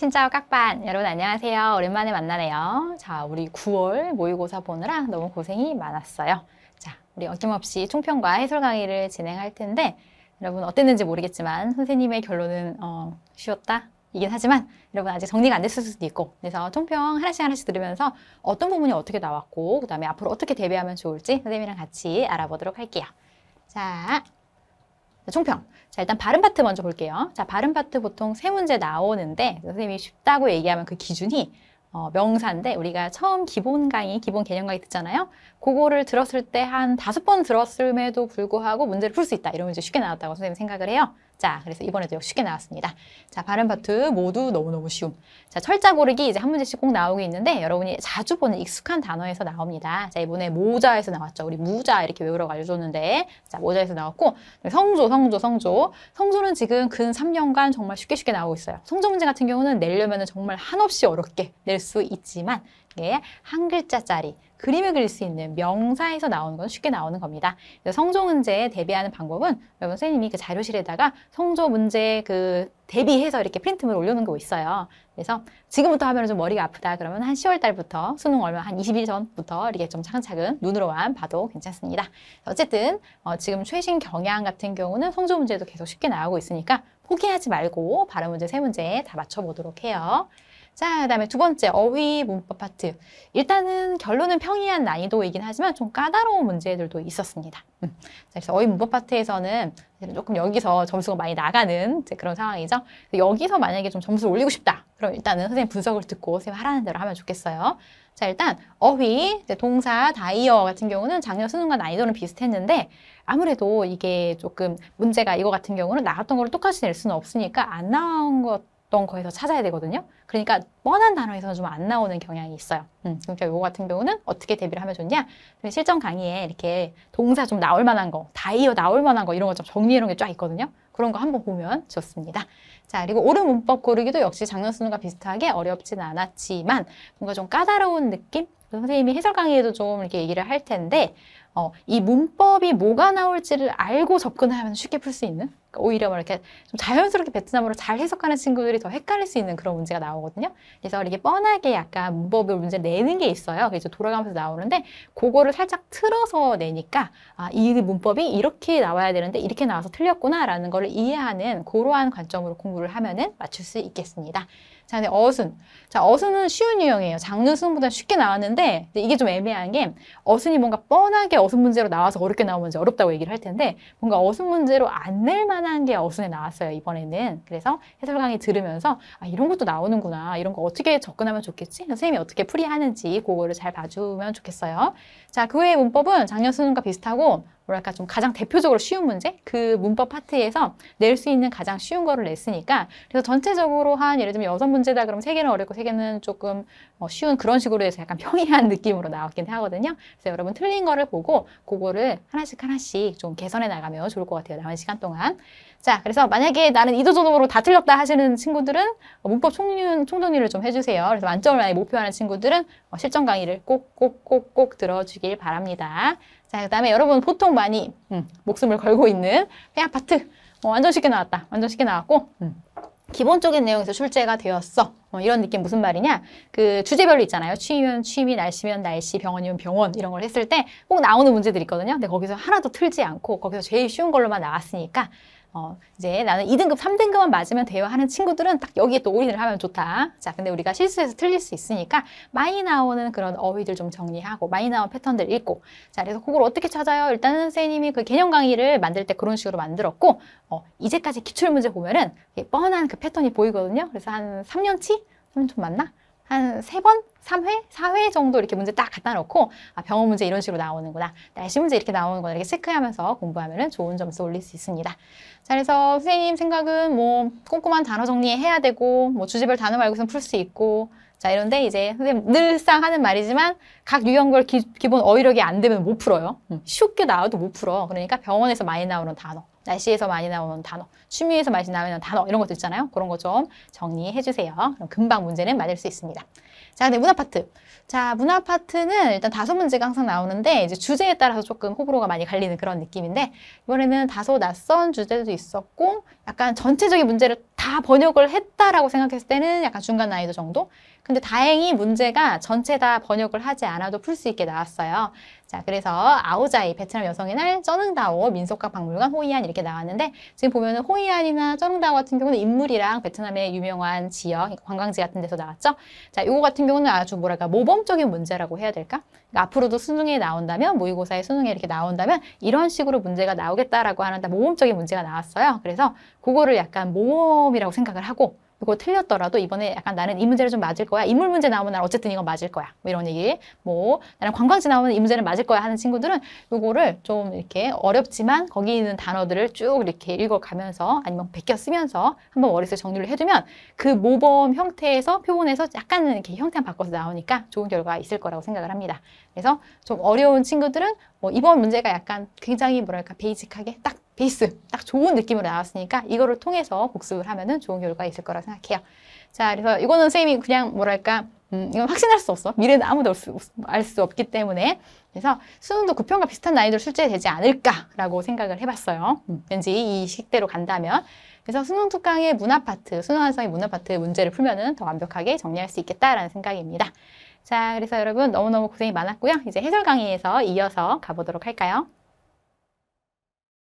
신짜오 깍반 여러분 안녕하세요. 오랜만에 만나네요. 자, 우리 9월 모의고사 보느라 너무 고생이 많았어요. 자, 우리 어김없이 총평과 해설 강의를 진행할 텐데 여러분 어땠는지 모르겠지만 선생님의 결론은 어, 쉬웠다? 이긴 하지만 여러분 아직 정리가 안 됐을 수도 있고 그래서 총평 하나씩 하나씩 들으면서 어떤 부분이 어떻게 나왔고 그 다음에 앞으로 어떻게 대비하면 좋을지 선생님이랑 같이 알아보도록 할게요. 자, 자, 총평. 자, 일단 발음 파트 먼저 볼게요. 자, 발음 파트 보통 세 문제 나오는데 선생님이 쉽다고 얘기하면 그 기준이 어, 명사인데 우리가 처음 기본 강의, 기본 개념 강의 듣잖아요. 그거를 들었을 때 한 다섯 번 들었음에도 불구하고 문제를 풀 수 있다. 이러면이제 쉽게 나왔다고 선생님 생각을 해요. 자, 그래서 이번에도 역시 쉽게 나왔습니다. 자, 발음 파트 모두 너무너무 쉬움. 자, 철자 고르기 이제 한 문제씩 꼭 나오고 있는데 여러분이 자주 보는 익숙한 단어에서 나옵니다. 자, 이번에 모자에서 나왔죠. 우리 무자 이렇게 외우라고 알려줬는데 자, 모자에서 나왔고 성조, 성조, 성조. 성조는 지금 근 3년간 정말 쉽게 쉽게 나오고 있어요. 성조 문제 같은 경우는 내려면 정말 한없이 어렵게 낼 수 있지만 예, 한 글자짜리 그림을 그릴 수 있는 명사에서 나오는 건 쉽게 나오는 겁니다. 성조 문제에 대비하는 방법은 여러분 선생님이 그 자료실에다가 성조 문제 그 대비해서 이렇게 프린트물 올려놓은 거 있어요. 그래서 지금부터 하면 좀 머리가 아프다 그러면 한 10월 달부터 수능 얼마 한 20일 전부터 이렇게 좀 차근차근 눈으로만 봐도 괜찮습니다. 어쨌든 어, 지금 최신 경향 같은 경우는 성조 문제도 계속 쉽게 나오고 있으니까 포기하지 말고 발음 문제 세 문제 다 맞춰보도록 해요. 자, 그다음에 두 번째 어휘 문법 파트. 일단은 결론은 평이한 난이도이긴 하지만 좀 까다로운 문제들도 있었습니다. 음. 자, 그래서 어휘 문법 파트에서는 조금 여기서 점수가 많이 나가는 이제 그런 상황이죠. 여기서 만약에 좀 점수를 올리고 싶다. 그럼 일단은 선생님 분석을 듣고 선생님 하라는 대로 하면 좋겠어요. 자, 일단 어휘, 이제 동사, 다이어 같은 경우는 작년 수능과 난이도는 비슷했는데 아무래도 이게 조금 문제가 이거 같은 경우는 나갔던 거를 똑같이 낼 수는 없으니까 안 나온 것 어떤 거에서 찾아야 되거든요. 그러니까 뻔한 단어에서 는좀 안 나오는 경향이 있어요. 음, 그러니까 요거 같은 경우는 어떻게 대비를 하면 좋냐? 실전 강의에 이렇게 동사 좀 나올 만한 거, 다이어 나올 만한 거 이런 거좀 정리해 놓은 게 쫙 있거든요. 그런 거 한번 보면 좋습니다. 자, 그리고 옳은 문법 고르기도 역시 작년 수능과 비슷하게 어렵진 않았지만 뭔가 좀 까다로운 느낌? 선생님이 해설 강의에도 좀 이렇게 얘기를 할 텐데 어, 이 문법이 뭐가 나올지를 알고 접근하면 쉽게 풀 수 있는 그러니까 오히려 뭐 이렇게 좀 자연스럽게 베트남어를 잘 해석하는 친구들이 더 헷갈릴 수 있는 그런 문제가 나오거든요. 그래서 이게 렇 뻔하게 약간 문법을 문제 내는 게 있어요. 그래서 돌아가면서 나오는데 그거를 살짝 틀어서 내니까 아, 이 문법이 이렇게 나와야 되는데 이렇게 나와서 틀렸구나라는 걸 이해하는 고러한 관점으로 공부를 하면은 맞출 수 있겠습니다. 자, 근데 어순. 자, 어순은 쉬운 유형이에요. 장년 수능보다 쉽게 나왔는데 이게 좀 애매한 게 어순이 뭔가 뻔하게 어순 문제로 나와서 어렵게 나온 문제 어렵다고 얘기를 할 텐데 뭔가 어순 문제로 안 낼 만한 게 어순에 나왔어요, 이번에는. 그래서 해설 강의 들으면서 아, 이런 것도 나오는구나. 이런 거 어떻게 접근하면 좋겠지? 선생님이 어떻게 풀이하는지 그거를 잘 봐주면 좋겠어요. 자, 그 외의 문법은 작년 수능과 비슷하고 뭐랄까 좀 가장 대표적으로 쉬운 문제 그 문법 파트에서 낼 수 있는 가장 쉬운 거를 냈으니까 그래서 전체적으로 한 예를 들면 여섯 문제다 그럼 세 개는 어렵고 세 개는 조금 어, 쉬운 그런 식으로 해서 약간 평이한 느낌으로 나왔긴 하거든요. 그래서 여러분 틀린 거를 보고 그거를 하나씩 하나씩 좀 개선해 나가면 좋을 것 같아요. 남은 시간 동안. 자, 그래서 만약에 나는 이도저도로 다 틀렸다 하시는 친구들은 문법 총률, 총정리를 좀 해주세요. 그래서 만점을 많이 목표하는 친구들은 어, 실전 강의를 꼭꼭꼭꼭 들어주길 바랍니다. 자, 그 다음에 여러분 보통 많이 음, 목숨을 걸고 있는 페아파트 어, 완전 쉽게 나왔다. 완전 쉽게 나왔고 음. 기본적인 내용에서 출제가 되었어. 어, 이런 느낌 무슨 말이냐? 그 주제별로 있잖아요. 취미면 취미, 날씨면 날씨, 병원이면 병원 이런 걸 했을 때 꼭 나오는 문제들이 있거든요. 근데 거기서 하나도 틀지 않고 거기서 제일 쉬운 걸로만 나왔으니까 어, 이제 나는 2등급, 3등급만 맞으면 돼요 하는 친구들은 딱 여기에 또 올인을 하면 좋다. 자, 근데 우리가 실수해서 틀릴 수 있으니까 많이 나오는 그런 어휘들 좀 정리하고 많이 나온 패턴들 읽고 자, 그래서 그걸 어떻게 찾아요? 일단은 선생님이 그 개념 강의를 만들 때 그런 식으로 만들었고 어, 이제까지 기출문제 보면은 뻔한 그 패턴이 보이거든요. 그래서 한 3년치? 3년 좀 맞나? 한 세번 삼회사 회 정도 이렇게 문제 딱 갖다 놓고 아, 병원 문제 이런 식으로 나오는구나. 날씨 문제 이렇게 나오는구나. 이렇게 체크하면서 공부하면 은 좋은 점수 올릴 수 있습니다. 자, 그래서 선생님 생각은 뭐 꼼꼼한 단어 정리해야 되고 뭐 주제별 단어 말고선 풀 수 있고 자, 이런데 이제 선생님 늘상 하는 말이지만 각 유형별 기, 기본 어휘력이 안 되면 못 풀어요. 음, 쉽게 나와도 못 풀어. 그러니까 병원에서 많이 나오는 단어, 날씨에서 많이 나오는 단어, 취미에서 많이 나오는 단어 이런 것도 있잖아요. 그런 거 좀 정리해 주세요. 그럼 금방 문제는 맞을 수 있습니다. 자, 근 문화파트. 자, 문화파트는 일단 다섯 문제가 항상 나오는데 이제 주제에 따라서 조금 호불호가 많이 갈리는 그런 느낌인데 이번에는 다소 낯선 주제도 있었고 약간 전체적인 문제를 다 번역을 했다라고 생각했을 때는 약간 중간 난이도 정도? 근데 다행히 문제가 전체 다 번역을 하지 않아도 풀 수 있게 나왔어요. 자, 그래서 아오자이, 베트남 여성의 날, 쩌릉다오, 민속학 박물관, 호이안 이렇게 나왔는데 지금 보면은 호이안이나 쩌릉다오 같은 경우는 인물이랑 베트남의 유명한 지역, 관광지 같은 데서 나왔죠. 자, 이거 같은 경우는 아주 뭐랄까 모범적인 문제라고 해야 될까? 그러니까 앞으로도 수능에 나온다면 모의고사에 수능에 이렇게 나온다면 이런 식으로 문제가 나오겠다라고 하는 모범적인 문제가 나왔어요. 그래서 그거를 약간 모범이라고 생각을 하고 이거 틀렸더라도 이번에 약간 나는 이 문제를 좀 맞을 거야. 인물 문제 나오면 난 어쨌든 이거 맞을 거야. 뭐 이런 얘기. 뭐 나는 관광지 나오면 이 문제를 맞을 거야 하는 친구들은 요거를 좀 이렇게 어렵지만 거기 있는 단어들을 쭉 이렇게 읽어가면서 아니면 베껴 쓰면서 한번 머릿속 정리를 해두면 그 모범 형태에서 표본에서 약간 이렇게 형태 만 바꿔서 나오니까 좋은 결과가 있을 거라고 생각을 합니다. 그래서 좀 어려운 친구들은 뭐 이번 문제가 약간 굉장히 뭐랄까 베이직하게 딱 베이스 딱 좋은 느낌으로 나왔으니까 이거를 통해서 복습을 하면은 좋은 결과가 있을 거라 생각해요. 자, 그래서 이거는 선생님이 그냥 뭐랄까 음, 이건 확신할 수 없어. 미래는 아무도 알 수 없기 때문에. 그래서 수능도 구평과 비슷한 난이도로 출제되지 않을까라고 생각을 해봤어요. 음. 왠지 이 식대로 간다면. 그래서 수능 특강의 문화 파트, 수능 완성의 문화 파트 문제를 풀면은 더 완벽하게 정리할 수 있겠다라는 생각입니다. 자, 그래서 여러분 너무너무 고생이 많았고요. 이제 해설 강의에서 이어서 가보도록 할까요?